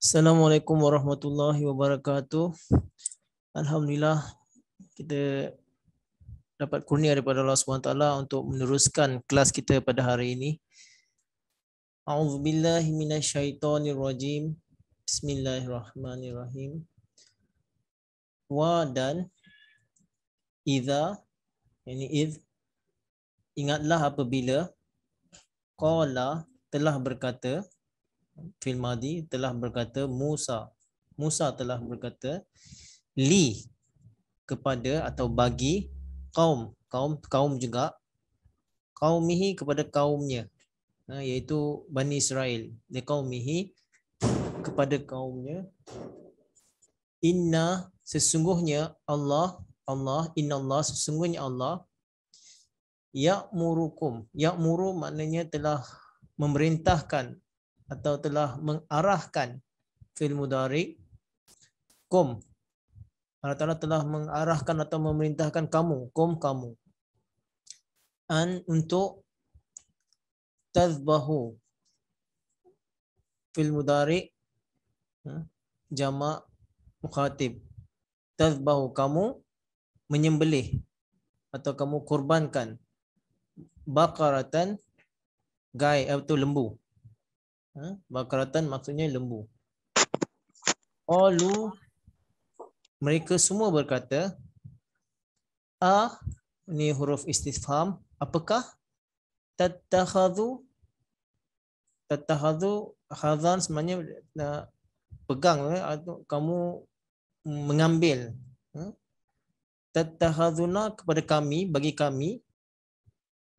Assalamualaikum warahmatullahi wabarakatuh. Alhamdulillah kita dapat kurnia daripada Allah SWT untuk meneruskan kelas kita pada hari ini. A'udzubillahi rajim. Bismillahirrahmanirrahim. Wa dan idza ini id ingatlah apabila qala telah berkata fil madi telah berkata Musa. Musa telah berkata li kepada atau bagi kaum kaum kaum juga kaum kaumihi kepada kaumnya ha, iaitu Bani Israel kaum kaumihi kepada kaumnya inna sesungguhnya Allah Allah inna Allah sesungguhnya Allah ya'murukum ya'muru maknanya telah memerintahkan atau telah mengarahkan fil mudhari kum Allah Ta'ala telah mengarahkan atau memerintahkan kamu, kum kamu. An untuk tazbahu fil mudari ha, jama' mukhatib. Tazbahu kamu menyembelih atau kamu kurbankan bakaratan gai atau eh, lembu. Ha? Bakaratan maksudnya lembu. Olu oh, mereka semua berkata A ni huruf istifham apakah tatakhadhu tatakhadhu khadhan semanya pegang lah, atau kamu mengambil ha? tatakhaduna kepada kami bagi kami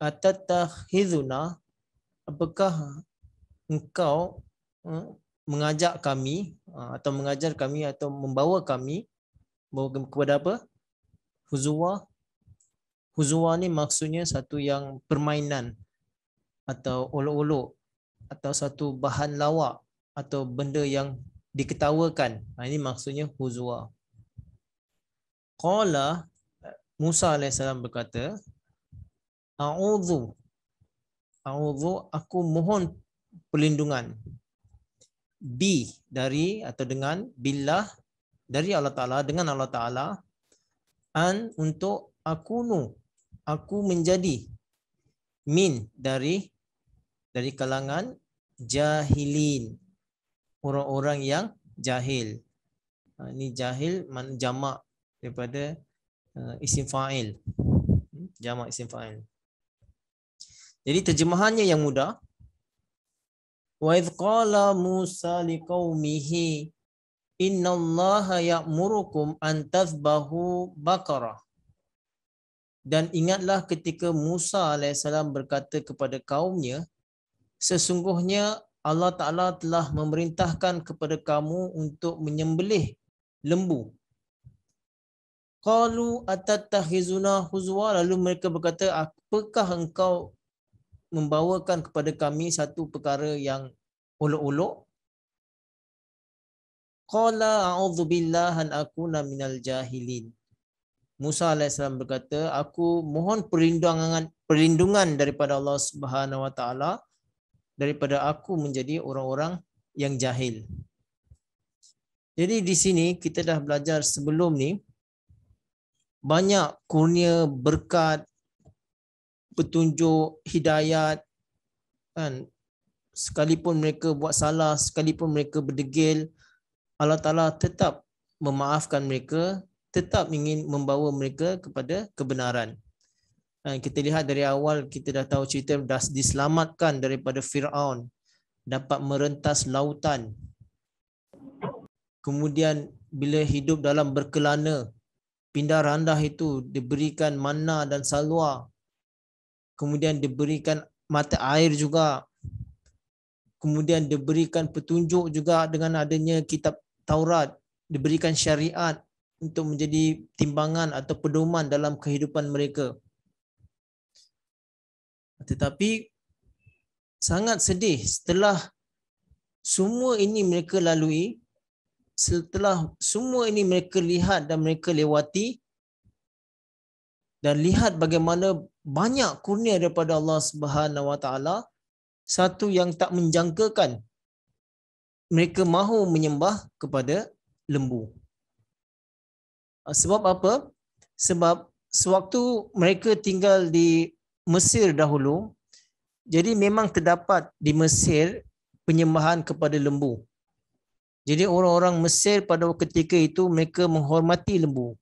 atatakhiduna apakah engkau eh, mengajak kami eh, atau mengajar kami atau membawa kami kepada apa? Huzwa. Huzwa ni maksudnya satu yang permainan atau olok-olok atau satu bahan lawak atau benda yang diketawakan. Ha, ini maksudnya huzwa. Qala Musa AS berkata, A'udhu, A'udhu, aku mohon perlindungan B dari atau dengan billah dari Allah Taala dengan Allah Taala an untuk aku nu aku menjadi min dari dari kalangan jahilin orang-orang yang jahil ini ha, jahil man jamak daripada uh, isim fa'il hmm, jamak isim fa'il jadi terjemahannya yang mudah Qala Musa مُوسَى لِقَوْمِهِ Inna اللَّهَ يَأْمُرُكُمْ أَنْ تَذْبَحُوا بَقَرَةً Dan ingatlah ketika Musa AS berkata kepada kaumnya, sesungguhnya Allah Ta'ala telah memerintahkan kepada kamu untuk menyembelih lembu. Qalu atattakhizuna huzwa lalu mereka berkata apakah engkau membawakan kepada kami satu perkara yang uluk-uluk. Qala a'udzu billahi an akuna minal jahilin. Musa AS berkata, aku mohon perlindungan perlindungan daripada Allah Subhanahu wa taala daripada aku menjadi orang-orang yang jahil. Jadi di sini kita dah belajar sebelum ni banyak kurnia berkat petunjuk hidayat kan sekalipun mereka buat salah sekalipun mereka berdegil Allah Taala tetap memaafkan mereka tetap ingin membawa mereka kepada kebenaran dan kita lihat dari awal kita dah tahu cerita dah diselamatkan daripada Firaun dapat merentas lautan kemudian bila hidup dalam berkelana pindah randah itu diberikan manna dan salwa kemudian diberikan mata air juga kemudian diberikan petunjuk juga dengan adanya kitab Taurat diberikan syariat untuk menjadi timbangan atau pedoman dalam kehidupan mereka tetapi sangat sedih setelah semua ini mereka lalui setelah semua ini mereka lihat dan mereka lewati dan lihat bagaimana banyak kurnia daripada Allah Subhanahu Wa Taala satu yang tak menjangkakan mereka mahu menyembah kepada lembu ah, sebab apa sebab sewaktu mereka tinggal di Mesir dahulu jadi memang terdapat di Mesir penyembahan kepada lembu jadi orang-orang Mesir pada ketika itu mereka menghormati lembu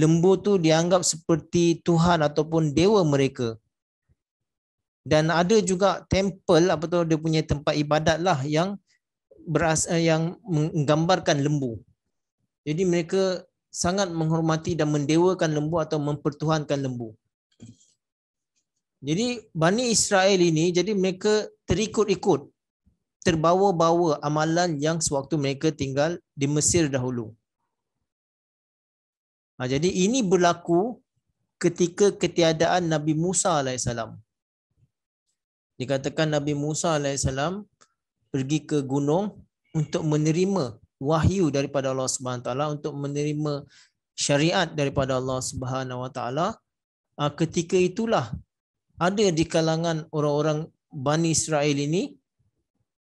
lembu tu dianggap seperti tuhan ataupun dewa mereka dan ada juga temple apa tu dia punya tempat ibadat lah yang beras, eh, yang menggambarkan lembu jadi mereka sangat menghormati dan mendewakan lembu atau mempertuhankan lembu jadi Bani Israel ini jadi mereka terikut-ikut terbawa-bawa amalan yang sewaktu mereka tinggal di Mesir dahulu. Ha, jadi ini berlaku ketika ketiadaan Nabi Musa AS. Dikatakan Nabi Musa AS pergi ke gunung untuk menerima wahyu daripada Allah Subhanahu untuk menerima syariat daripada Allah Subhanahu wa ha, ketika itulah ada di kalangan orang-orang Bani Israel ini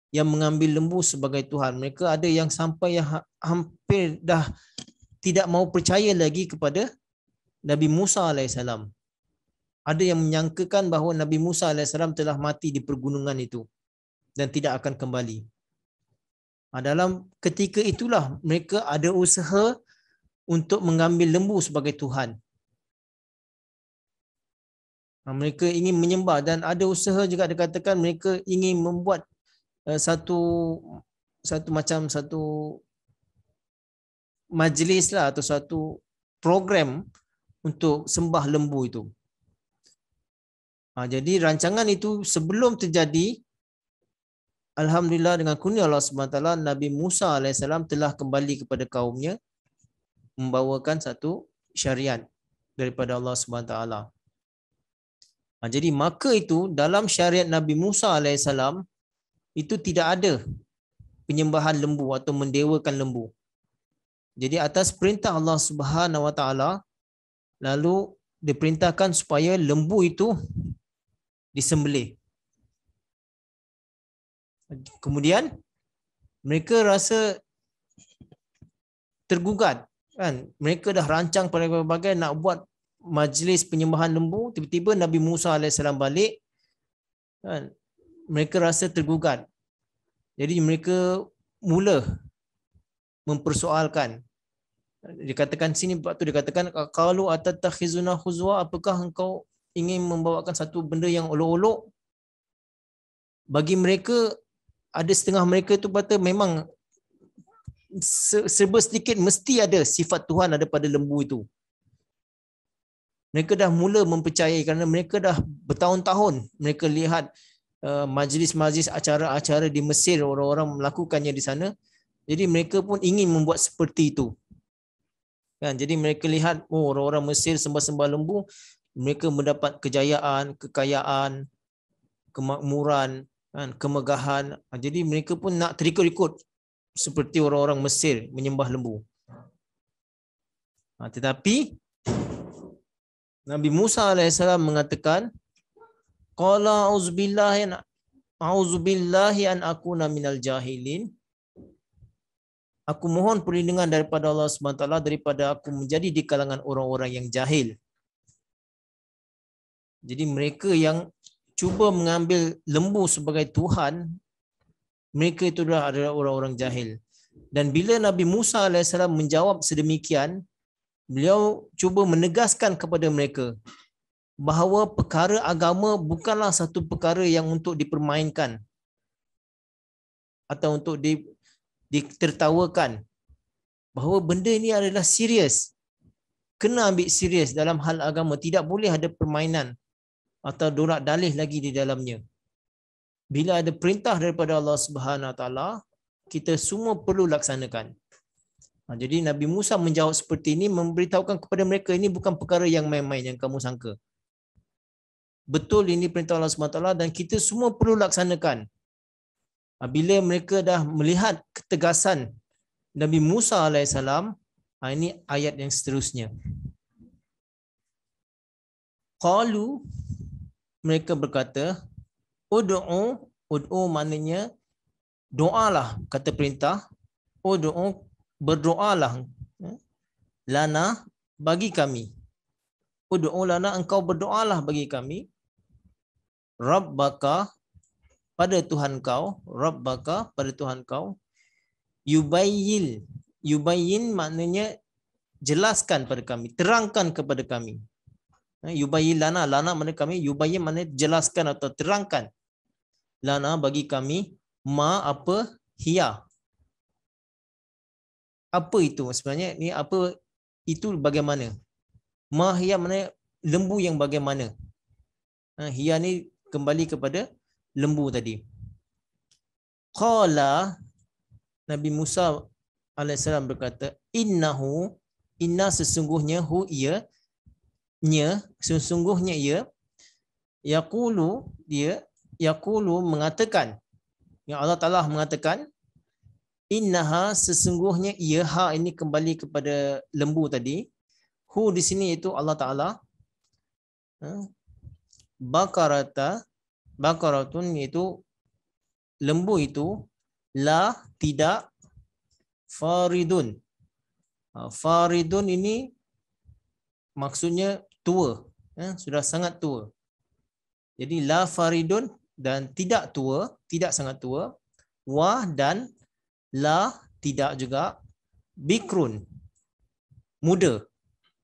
yang mengambil lembu sebagai tuhan mereka ada yang sampai yang ha- hampir dah tidak mau percaya lagi kepada Nabi Musa AS. Ada yang menyangkakan bahawa Nabi Musa AS telah mati di pergunungan itu dan tidak akan kembali. Ah, dalam ketika itulah mereka ada usaha untuk mengambil lembu sebagai Tuhan. Ah, mereka ingin menyembah dan ada usaha juga dikatakan mereka ingin membuat eh, satu satu macam satu majlis lah atau satu program untuk sembah lembu itu. Ha, jadi rancangan itu sebelum terjadi, Alhamdulillah dengan kurnia Allah SWT, Nabi Musa AS telah kembali kepada kaumnya membawakan satu syariat daripada Allah SWT. Ha, jadi maka itu dalam syariat Nabi Musa AS, itu tidak ada penyembahan lembu atau mendewakan lembu. Jadi atas perintah Allah Subhanahu Wa Taala lalu diperintahkan supaya lembu itu disembelih. Kemudian mereka rasa tergugat kan mereka dah rancang pelbagai-bagai nak buat majlis penyembahan lembu tiba-tiba Nabi Musa alaihissalam balik kan mereka rasa tergugat jadi mereka mula mempersoalkan dikatakan sini tu dikatakan qalu atattakhizuna huzwa apakah engkau ingin membawakan satu benda yang olok-olok bagi mereka ada setengah mereka tu kata memang serba sedikit mesti ada sifat Tuhan ada pada lembu itu mereka dah mula mempercayai kerana mereka dah bertahun-tahun mereka lihat eh, majlis-majlis acara-acara di Mesir orang-orang melakukannya di sana jadi mereka pun ingin membuat seperti itu Kan? Jadi mereka lihat oh, orang-orang Mesir sembah-sembah lembu, mereka mendapat kejayaan, kekayaan, kemakmuran, kan? kemegahan. Ha, jadi mereka pun nak terikut-ikut seperti orang-orang Mesir menyembah lembu. Ha, tetapi Nabi Musa AS mengatakan, Qala auzubillahi an auzubillahi an aku naminal jahilin aku mohon perlindungan daripada Allah SWT daripada aku menjadi di kalangan orang-orang yang jahil. Jadi mereka yang cuba mengambil lembu sebagai Tuhan, mereka itu adalah, adalah orang-orang jahil. Dan bila Nabi Musa AS menjawab sedemikian, beliau cuba menegaskan kepada mereka bahawa perkara agama bukanlah satu perkara yang untuk dipermainkan atau untuk di, ditertawakan bahawa benda ini adalah serius kena ambil serius dalam hal agama tidak boleh ada permainan atau dorak dalih lagi di dalamnya bila ada perintah daripada Allah Subhanahu taala kita semua perlu laksanakan ha, jadi Nabi Musa menjawab seperti ini memberitahukan kepada mereka ini bukan perkara yang main-main yang kamu sangka. Betul ini perintah Allah Subhanahu taala dan kita semua perlu laksanakan Ha, bila mereka dah melihat ketegasan Nabi Musa AS, ha, ini ayat yang seterusnya. Qalu mereka berkata ud'u ud'u maknanya doalah kata perintah ud'u berdoalah ya. lana bagi kami ud'u lana engkau berdoalah bagi kami rabbaka pada Tuhan kau, Rabbaka pada Tuhan kau, yubayil, yubayin maknanya jelaskan pada kami, terangkan kepada kami. Ha, yubayil lana, lana mana kami, yubayin mana jelaskan atau terangkan. Lana bagi kami, ma apa, hiya. Apa itu sebenarnya? Ni apa itu bagaimana? Ma hiya mana lembu yang bagaimana? Ha, hiya ni kembali kepada lembu tadi. Qala Nabi Musa AS berkata, innahu inna sesungguhnya hu ia nya sesungguhnya ia yaqulu dia yaqulu mengatakan yang Allah Taala mengatakan innaha sesungguhnya ia ha ini kembali kepada lembu tadi hu di sini itu Allah Taala ha? bakarata Bakaratun itu lembu itu la tidak faridun. Ha, faridun ini maksudnya tua, ya, sudah sangat tua. Jadi la faridun dan tidak tua, tidak sangat tua. Wah dan la tidak juga bikrun muda.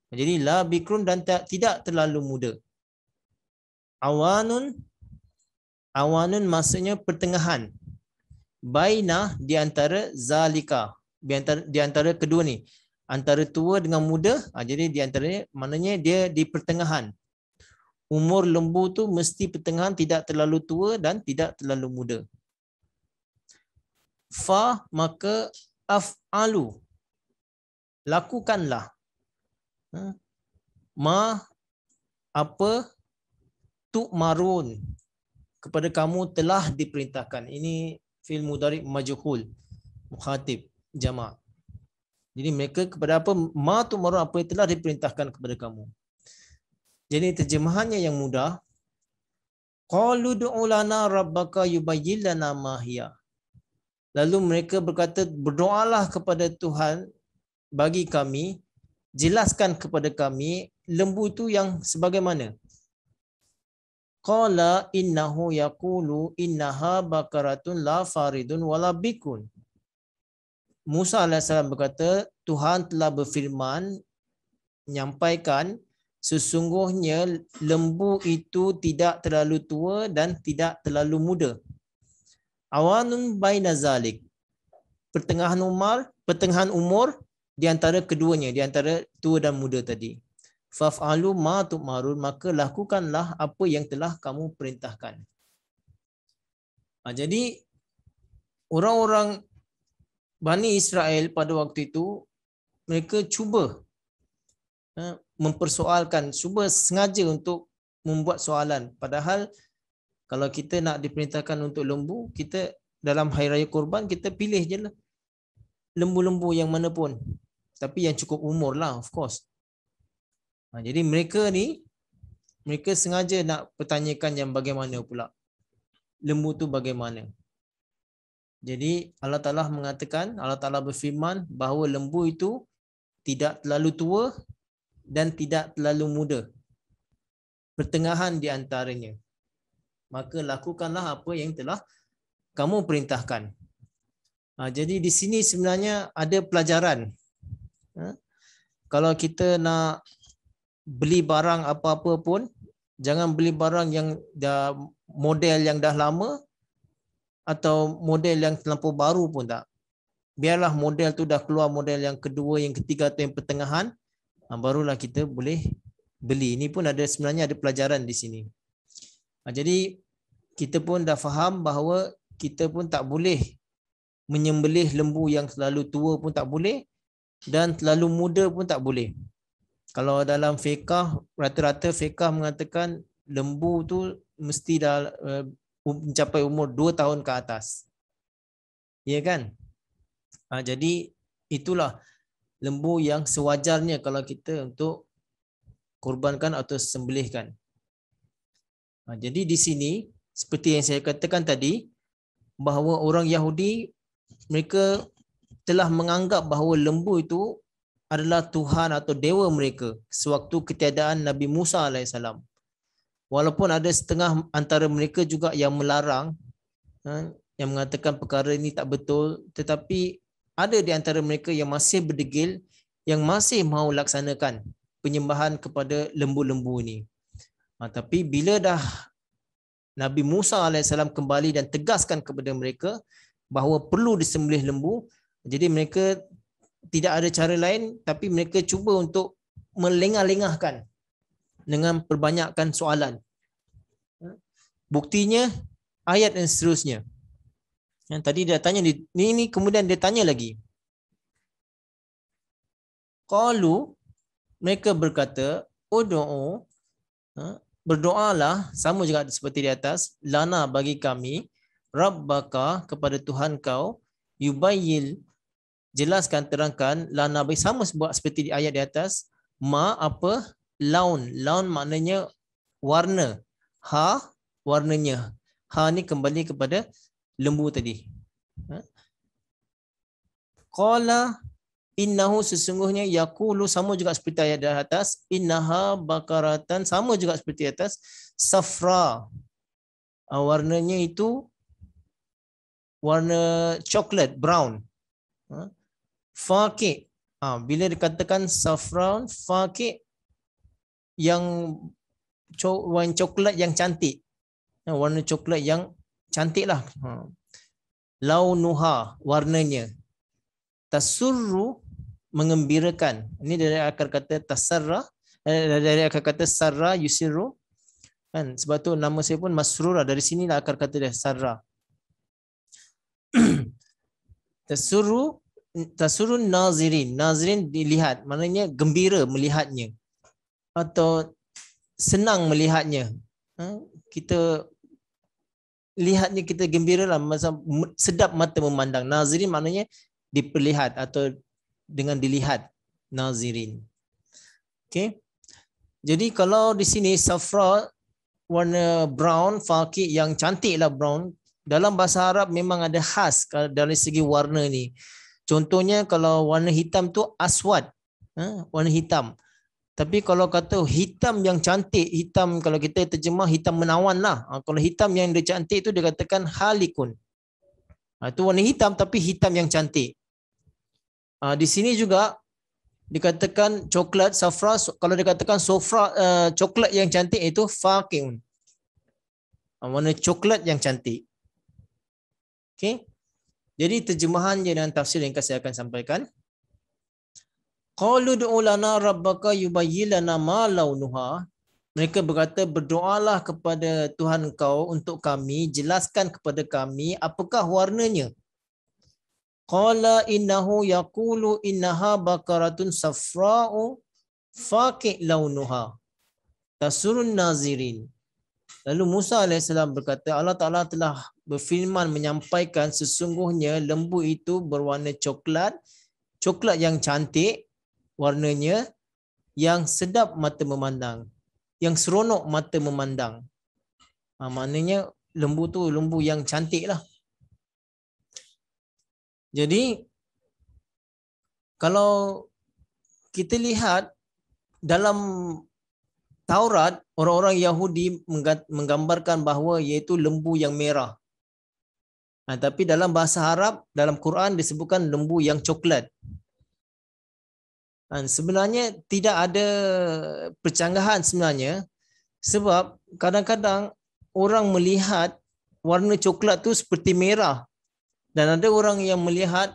Jadi la bikrun dan tidak terlalu muda. Awanun awanun maksudnya pertengahan baina di antara zalika di antara, di antara kedua ni antara tua dengan muda ha, jadi di antaranya maknanya dia di pertengahan umur lembu tu mesti pertengahan tidak terlalu tua dan tidak terlalu muda fa maka afalu lakukanlah ha? ma apa tu marun kepada kamu telah diperintahkan. Ini fil mudari majhul mukhatib Jama. Jadi mereka kepada apa ma tu maru apa yang telah diperintahkan kepada kamu. Jadi terjemahannya yang mudah qalu du'u lana rabbaka yubayyin lana ma hiya. Lalu mereka berkata berdoalah kepada Tuhan bagi kami jelaskan kepada kami lembu itu yang sebagaimana Qala innahu yakulu innaha baqaratun la faridun wala bikun. Musa AS berkata, Tuhan telah berfirman, menyampaikan, sesungguhnya lembu itu tidak terlalu tua dan tidak terlalu muda. Awanun baina zalik. Pertengahan umur, pertengahan umur di antara keduanya, di antara tua dan muda tadi fa'alu ma tumarun maka lakukanlah apa yang telah kamu perintahkan. Ha, jadi orang-orang Bani Israel pada waktu itu mereka cuba ha, mempersoalkan cuba sengaja untuk membuat soalan padahal kalau kita nak diperintahkan untuk lembu kita dalam hari raya kurban kita pilih je lah lembu-lembu yang mana pun tapi yang cukup umur lah of course Ha, jadi mereka ni mereka sengaja nak pertanyakan yang bagaimana pula lembu tu bagaimana. Jadi Allah Taala mengatakan Allah Taala berfirman bahawa lembu itu tidak terlalu tua dan tidak terlalu muda. Pertengahan di antaranya. Maka lakukanlah apa yang telah kamu perintahkan. Ha, jadi di sini sebenarnya ada pelajaran. Ha? Kalau kita nak beli barang apa-apa pun jangan beli barang yang dah model yang dah lama atau model yang terlalu baru pun tak biarlah model tu dah keluar model yang kedua yang ketiga atau yang pertengahan ah, barulah kita boleh beli ini pun ada sebenarnya ada pelajaran di sini ah, jadi kita pun dah faham bahawa kita pun tak boleh menyembelih lembu yang selalu tua pun tak boleh dan terlalu muda pun tak boleh kalau dalam fiqah rata-rata fiqah mengatakan lembu tu mesti dah uh, mencapai umur 2 tahun ke atas. Ya kan? Ha, jadi itulah lembu yang sewajarnya kalau kita untuk kurbankan atau sembelihkan. Ha, jadi di sini seperti yang saya katakan tadi bahawa orang Yahudi mereka telah menganggap bahawa lembu itu adalah Tuhan atau dewa mereka sewaktu ketiadaan Nabi Musa AS. Walaupun ada setengah antara mereka juga yang melarang, ha, yang mengatakan perkara ini tak betul, tetapi ada di antara mereka yang masih berdegil, yang masih mahu laksanakan penyembahan kepada lembu-lembu ini. Ha, tapi bila dah Nabi Musa AS kembali dan tegaskan kepada mereka bahawa perlu disembelih lembu, jadi mereka tidak ada cara lain tapi mereka cuba untuk melengah-lengahkan dengan perbanyakkan soalan. Buktinya ayat dan seterusnya. Yang tadi dia tanya ni ni kemudian dia tanya lagi. Qalu mereka berkata udu ha, berdoalah sama juga seperti di atas lana bagi kami rabbaka kepada tuhan kau yubayil jelaskan terangkan la nabi sama buat seperti di ayat di atas ma apa laun laun maknanya warna ha warnanya ha ni kembali kepada lembu tadi ha? qala innahu sesungguhnya yaqulu sama juga seperti ayat di atas innaha bakaratan sama juga seperti di atas safra ha, warnanya itu warna coklat brown faqih. Ha, bila dikatakan saffron faqih yang co- warna coklat yang cantik. Ha, warna coklat yang cantik lah. Ha. Launuha warnanya. Tasurru mengembirakan. Ini dari akar kata tasarra eh, dari akar kata sarra yusirru kan sebab tu nama saya pun masrura dari sinilah akar kata dia sarra tasuru tasurun nazirin nazirin dilihat maknanya gembira melihatnya atau senang melihatnya ha? kita lihatnya kita gembiralah masa sedap mata memandang nazirin maknanya diperlihat atau dengan dilihat nazirin okey jadi kalau di sini safra warna brown faqih yang cantiklah brown dalam bahasa arab memang ada khas dari segi warna ni Contohnya kalau warna hitam tu aswad, ha, warna hitam. Tapi kalau kata hitam yang cantik, hitam kalau kita terjemah hitam menawan lah. Ha, kalau hitam yang dia cantik tu dikatakan halikun. Itu ha, warna hitam tapi hitam yang cantik. Di sini juga dikatakan coklat safra kalau dikatakan safra uh, eh, coklat yang cantik itu faqiun warna coklat yang cantik Okay. Jadi terjemahannya dan tafsir yang saya akan sampaikan. Qalu du'u lana rabbaka yubayyin lana ma launuha. Mereka berkata berdoalah kepada Tuhan kau untuk kami jelaskan kepada kami apakah warnanya. Qala innahu yaqulu innaha bakaratun safra'u faqi launuha. Tasurun nazirin. Lalu Musa AS berkata, Allah Ta'ala telah berfirman menyampaikan sesungguhnya lembu itu berwarna coklat, coklat yang cantik warnanya, yang sedap mata memandang, yang seronok mata memandang. Ha, maknanya lembu tu lembu yang cantik lah. Jadi, kalau kita lihat dalam Taurat, orang-orang Yahudi menggambarkan bahawa iaitu lembu yang merah. Ha, tapi dalam bahasa Arab, dalam Quran disebutkan lembu yang coklat. Ha, sebenarnya tidak ada percanggahan sebenarnya sebab kadang-kadang orang melihat warna coklat tu seperti merah dan ada orang yang melihat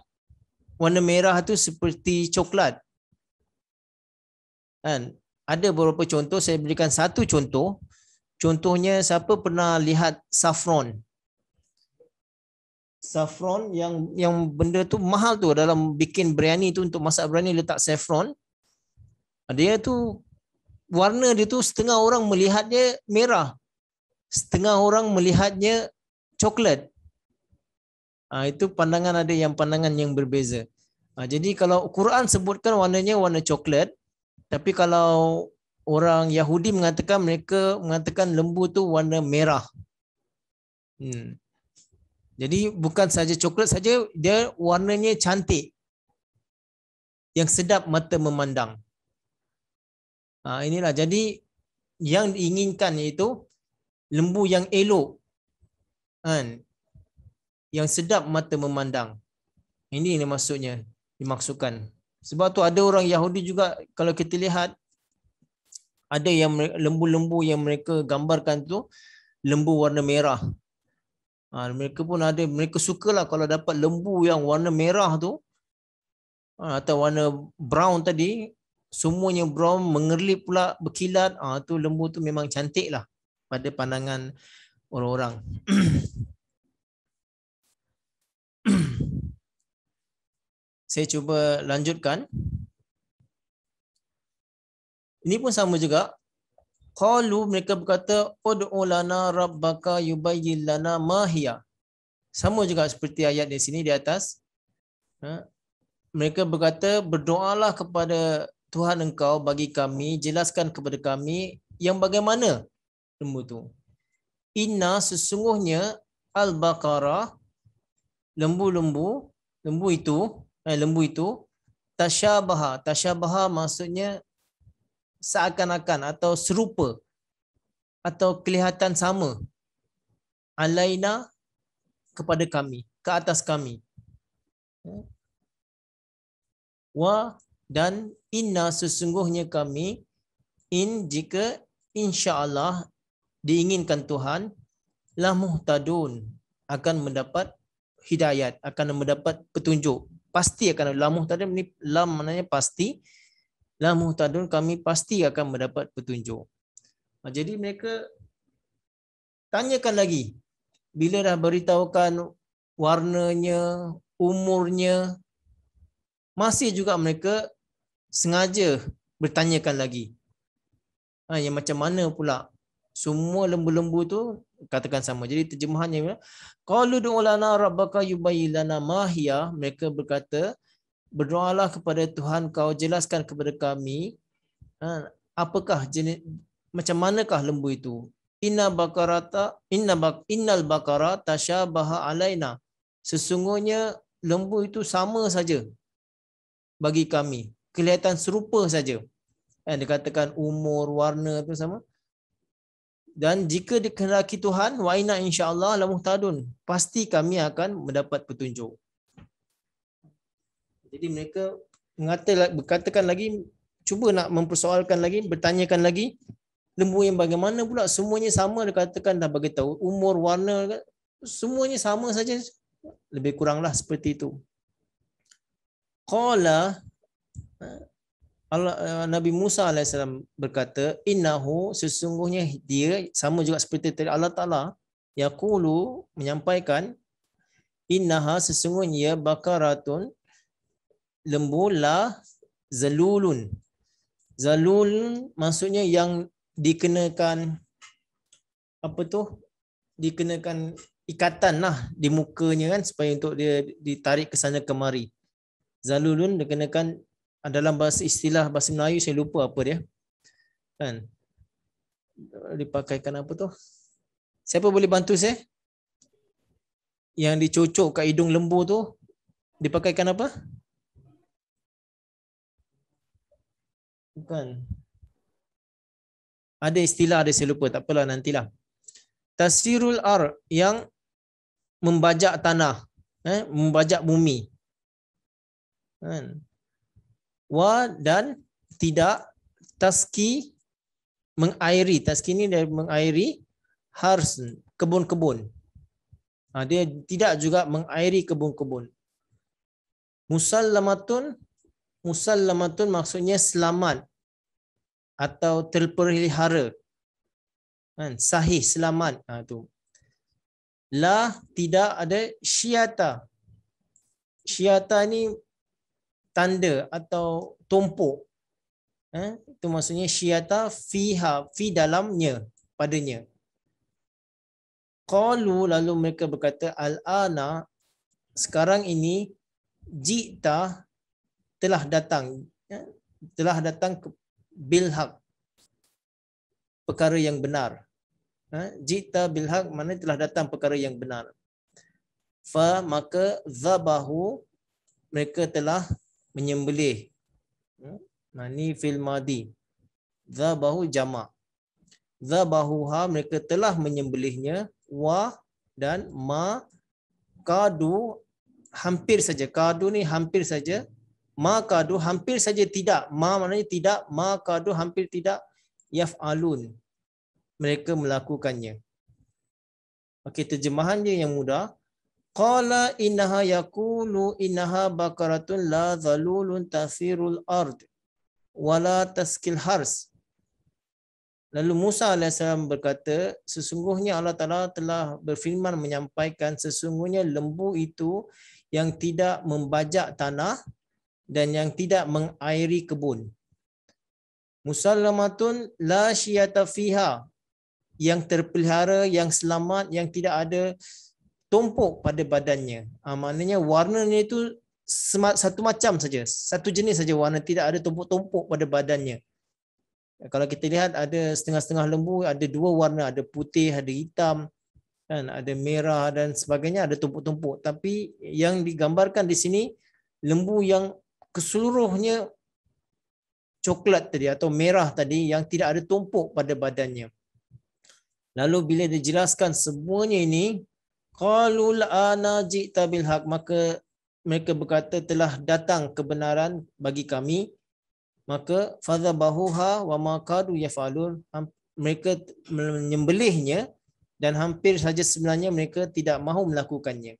warna merah tu seperti coklat. Ha, ada beberapa contoh saya berikan satu contoh contohnya siapa pernah lihat saffron saffron yang yang benda tu mahal tu dalam bikin biryani tu untuk masak biryani letak saffron dia tu warna dia tu setengah orang melihatnya merah setengah orang melihatnya coklat ha, itu pandangan ada yang pandangan yang berbeza ha, jadi kalau Quran sebutkan warnanya warna coklat tapi kalau orang Yahudi mengatakan mereka mengatakan lembu tu warna merah. Hmm. Jadi bukan saja coklat saja dia warnanya cantik. Yang sedap mata memandang. Ha, inilah jadi yang diinginkan iaitu lembu yang elok. Kan? Yang sedap mata memandang. Ini yang maksudnya dimaksudkan. Sebab tu ada orang Yahudi juga kalau kita lihat ada yang lembu-lembu yang mereka gambarkan tu lembu warna merah. Ha, mereka pun ada mereka sukalah kalau dapat lembu yang warna merah tu ha, atau warna brown tadi semuanya brown mengerlip pula berkilat ah ha, tu lembu tu memang cantiklah pada pandangan orang-orang. saya cuba lanjutkan. Ini pun sama juga. Qalu mereka berkata ud'u lana rabbaka yubayyin lana ma hiya. Sama juga seperti ayat di sini di atas. Ha? Mereka berkata berdoalah kepada Tuhan engkau bagi kami jelaskan kepada kami yang bagaimana lembu tu. Inna sesungguhnya al-baqarah lembu-lembu lembu itu eh, lembu itu tasyabaha tasyabaha maksudnya seakan-akan atau serupa atau kelihatan sama alaina kepada kami ke atas kami wa dan inna sesungguhnya kami in jika insyaallah diinginkan Tuhan lah muhtadun akan mendapat hidayat akan mendapat petunjuk pasti akan la muhtadun ni lam maknanya pasti la muhtadun kami pasti akan mendapat petunjuk ha, jadi mereka tanyakan lagi bila dah beritahukan warnanya umurnya masih juga mereka sengaja bertanyakan lagi ha, yang macam mana pula semua lembu-lembu tu katakan sama. Jadi terjemahannya qalu du lana rabbaka yubayyin lana mereka berkata berdoalah kepada Tuhan kau jelaskan kepada kami ha, apakah jenis macam manakah lembu itu inna bakarata inna bak innal bakara tashabaha alaina sesungguhnya lembu itu sama saja bagi kami kelihatan serupa saja dan dikatakan umur warna itu sama dan jika dikehendaki Tuhan wa inna insyaallah la muhtadun pasti kami akan mendapat petunjuk jadi mereka mengatakan berkatakan lagi cuba nak mempersoalkan lagi bertanyakan lagi lembu yang bagaimana pula semuanya sama dia katakan dah bagi tahu umur warna semuanya sama saja lebih kuranglah seperti itu qala ha, Allah eh, Nabi Musa AS berkata innahu sesungguhnya dia sama juga seperti dari Allah Taala yaqulu menyampaikan innaha sesungguhnya bakaratun lembu la zalulun zalulun maksudnya yang dikenakan apa tu dikenakan ikatan lah di mukanya kan supaya untuk dia ditarik ke sana kemari zalulun dikenakan Ah, dalam bahasa istilah bahasa Melayu saya lupa apa dia. Kan? Dipakaikan apa tu? Siapa boleh bantu saya? Yang dicucuk kat hidung lembu tu dipakaikan apa? Bukan. Ada istilah ada saya lupa tak apalah nantilah. Tasirul ar yang membajak tanah, eh, membajak bumi. Kan? Eh wa dan tidak taski mengairi taski ini dari mengairi harus kebun-kebun ha, dia tidak juga mengairi kebun-kebun musallamatun musallamatun maksudnya selamat atau terpelihara kan sahih selamat ha tu la tidak ada syiata syiata ni tanda atau tumpuk. Eh, itu maksudnya syiata fiha fi dalamnya padanya. Qalu lalu mereka berkata al-ana sekarang ini jita telah datang eh, telah datang ke bilhaq perkara yang benar. Eh, jita bilhaq mana telah datang perkara yang benar. Fa maka zabahu mereka telah menyembelih. Hmm? Nah ni fil madi. Zabahu jamak. Zabahuha mereka telah menyembelihnya wa dan ma kadu hampir saja kadu ni hampir saja ma kadu hampir saja tidak ma maknanya tidak ma kadu hampir tidak yafalun mereka melakukannya okey terjemahannya yang mudah Qala innaha yakulu innaha bakaratun la zalulun tasirul ard wala taskil hars. Lalu Musa AS berkata, sesungguhnya Allah Ta'ala telah berfirman menyampaikan sesungguhnya lembu itu yang tidak membajak tanah dan yang tidak mengairi kebun. Musallamatun la syiata fiha yang terpelihara, yang selamat, yang tidak ada tumpuk pada badannya. Ha, maknanya warnanya itu satu macam saja, satu jenis saja warna tidak ada tumpuk-tumpuk pada badannya. Kalau kita lihat ada setengah-setengah lembu ada dua warna, ada putih, ada hitam kan ada merah dan sebagainya ada tumpuk-tumpuk tapi yang digambarkan di sini lembu yang keseluruhnya coklat tadi atau merah tadi yang tidak ada tumpuk pada badannya. Lalu bila dijelaskan semuanya ini Qalul ana ji'ta bil maka mereka berkata telah datang kebenaran bagi kami maka fadhabahuha wa ma kadu yafalun mereka menyembelihnya dan hampir saja sebenarnya mereka tidak mahu melakukannya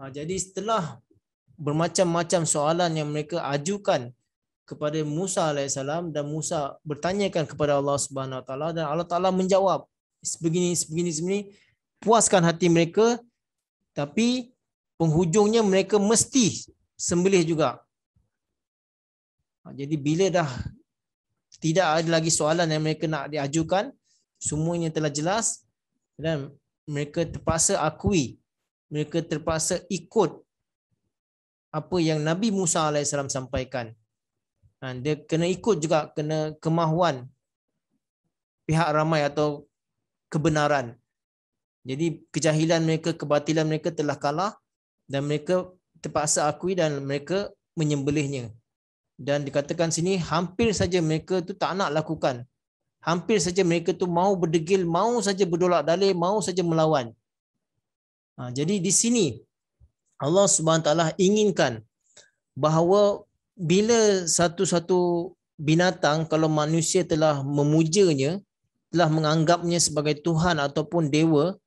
ha, jadi setelah bermacam-macam soalan yang mereka ajukan kepada Musa AS dan Musa bertanyakan kepada Allah Subhanahu Wa dan Allah Taala menjawab sebegini sebegini sebegini puaskan hati mereka tapi penghujungnya mereka mesti sembelih juga. Ha, jadi bila dah tidak ada lagi soalan yang mereka nak diajukan, semuanya telah jelas dan mereka terpaksa akui, mereka terpaksa ikut apa yang Nabi Musa AS sampaikan. Ha, dia kena ikut juga, kena kemahuan pihak ramai atau kebenaran. Jadi kejahilan mereka, kebatilan mereka telah kalah dan mereka terpaksa akui dan mereka menyembelihnya. Dan dikatakan sini hampir saja mereka tu tak nak lakukan. Hampir saja mereka tu mau berdegil, mau saja berdolak dalih, mau saja melawan. Ha, jadi di sini Allah subhanahu taala inginkan bahawa bila satu-satu binatang kalau manusia telah memujanya, telah menganggapnya sebagai Tuhan ataupun Dewa,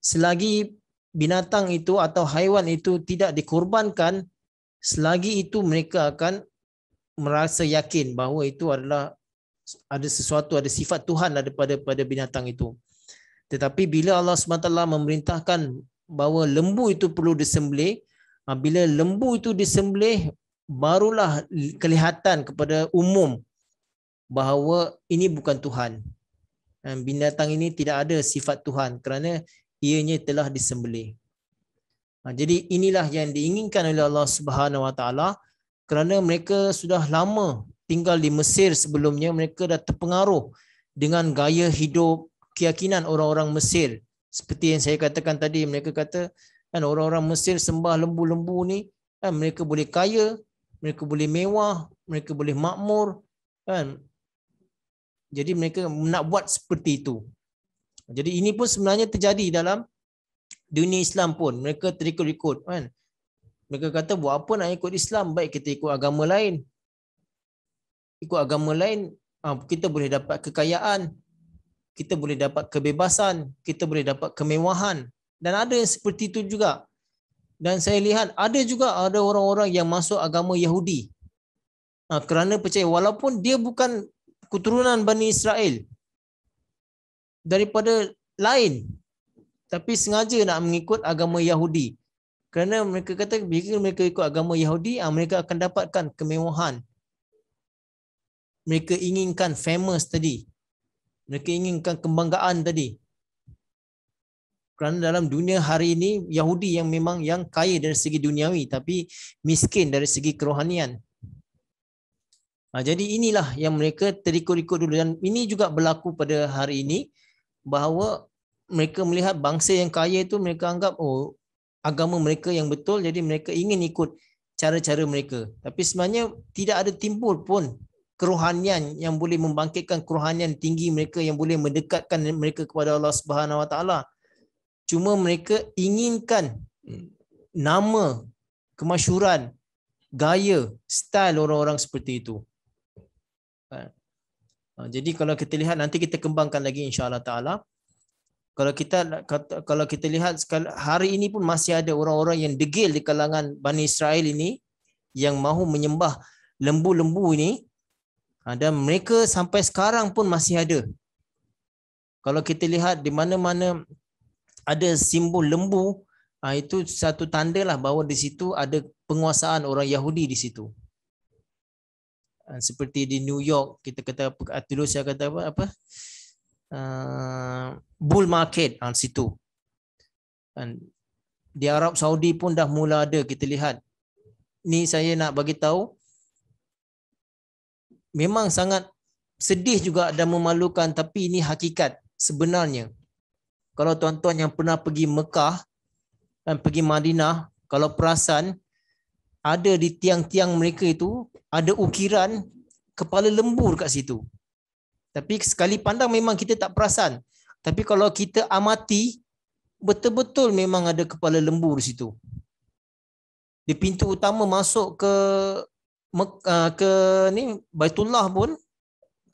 selagi binatang itu atau haiwan itu tidak dikorbankan selagi itu mereka akan merasa yakin bahawa itu adalah ada sesuatu ada sifat Tuhan daripada pada binatang itu tetapi bila Allah SWT memerintahkan bahawa lembu itu perlu disembelih ha, bila lembu itu disembelih barulah kelihatan kepada umum bahawa ini bukan Tuhan ha, binatang ini tidak ada sifat Tuhan kerana ianya telah disembelih. Ha, jadi inilah yang diinginkan oleh Allah Subhanahu Wa Taala kerana mereka sudah lama tinggal di Mesir sebelumnya mereka dah terpengaruh dengan gaya hidup keyakinan orang-orang Mesir seperti yang saya katakan tadi mereka kata kan orang-orang Mesir sembah lembu-lembu ni kan mereka boleh kaya mereka boleh mewah mereka boleh makmur kan jadi mereka nak buat seperti itu jadi ini pun sebenarnya terjadi dalam dunia Islam pun. Mereka terikut-ikut kan. Mereka kata buat apa nak ikut Islam baik kita ikut agama lain. Ikut agama lain ha, kita boleh dapat kekayaan. Kita boleh dapat kebebasan, kita boleh dapat kemewahan dan ada yang seperti itu juga. Dan saya lihat ada juga ada orang-orang yang masuk agama Yahudi. Ha, kerana percaya walaupun dia bukan keturunan Bani Israel, daripada lain tapi sengaja nak mengikut agama Yahudi kerana mereka kata bila mereka ikut agama Yahudi ah, mereka akan dapatkan kemewahan mereka inginkan famous tadi mereka inginkan kebanggaan tadi kerana dalam dunia hari ini Yahudi yang memang yang kaya dari segi duniawi tapi miskin dari segi kerohanian ah, jadi inilah yang mereka terikut-ikut dulu dan ini juga berlaku pada hari ini bahawa mereka melihat bangsa yang kaya itu mereka anggap oh agama mereka yang betul jadi mereka ingin ikut cara-cara mereka tapi sebenarnya tidak ada timbul pun keruhanian yang boleh membangkitkan keruhanian tinggi mereka yang boleh mendekatkan mereka kepada Allah Subhanahu Wa Taala cuma mereka inginkan nama kemasyuran gaya style orang-orang seperti itu ha. Ha, jadi kalau kita lihat nanti kita kembangkan lagi insya Allah taala kalau kita kalau kita lihat hari ini pun masih ada orang-orang yang degil di kalangan Bani Israel ini yang mahu menyembah lembu-lembu ini Ada ha, mereka sampai sekarang pun masih ada kalau kita lihat di mana-mana ada simbol lembu ha, itu satu tanda lah bahawa di situ ada penguasaan orang Yahudi di situ Ah, seperti di New York kita kata dulu ah, saya kata apa apa uh, bull market uh, situ dan di Arab Saudi pun dah mula ada kita lihat ni saya nak bagi tahu memang sangat sedih juga dan memalukan tapi ini hakikat sebenarnya kalau tuan-tuan yang pernah pergi Mekah dan pergi Madinah kalau perasan ada di tiang-tiang mereka itu ada ukiran kepala lembu dekat situ. Tapi sekali pandang memang kita tak perasan. Tapi kalau kita amati, betul-betul memang ada kepala lembu di situ. Di pintu utama masuk ke ah, ke ni Baitullah pun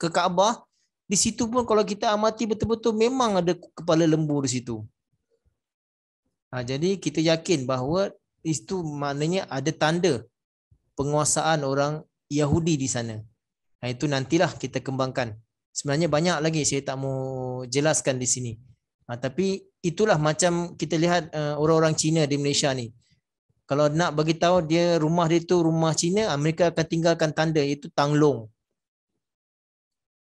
ke Kaabah di situ pun kalau kita amati betul-betul memang ada kepala lembu di situ. Ha, jadi kita yakin bahawa itu maknanya ada tanda penguasaan orang Yahudi di sana. Nah, itu nantilah kita kembangkan. Sebenarnya banyak lagi saya tak mau jelaskan di sini. Ha, tapi itulah macam kita lihat uh, orang-orang Cina di Malaysia ni. Kalau nak bagi tahu dia rumah dia tu rumah Cina, mereka akan tinggalkan tanda iaitu tanglong.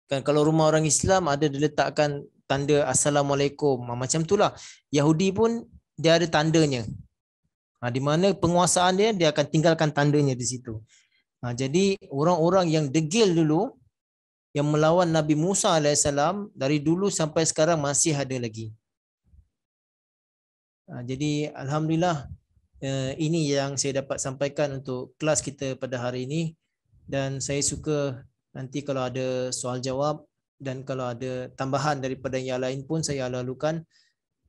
Kan kalau rumah orang Islam ada diletakkan tanda assalamualaikum. Ha, macam itulah. Yahudi pun dia ada tandanya ha, di mana penguasaan dia dia akan tinggalkan tandanya di situ ha, jadi orang-orang yang degil dulu yang melawan Nabi Musa AS dari dulu sampai sekarang masih ada lagi ha, jadi Alhamdulillah eh, ini yang saya dapat sampaikan untuk kelas kita pada hari ini dan saya suka nanti kalau ada soal jawab dan kalau ada tambahan daripada yang lain pun saya lalukan.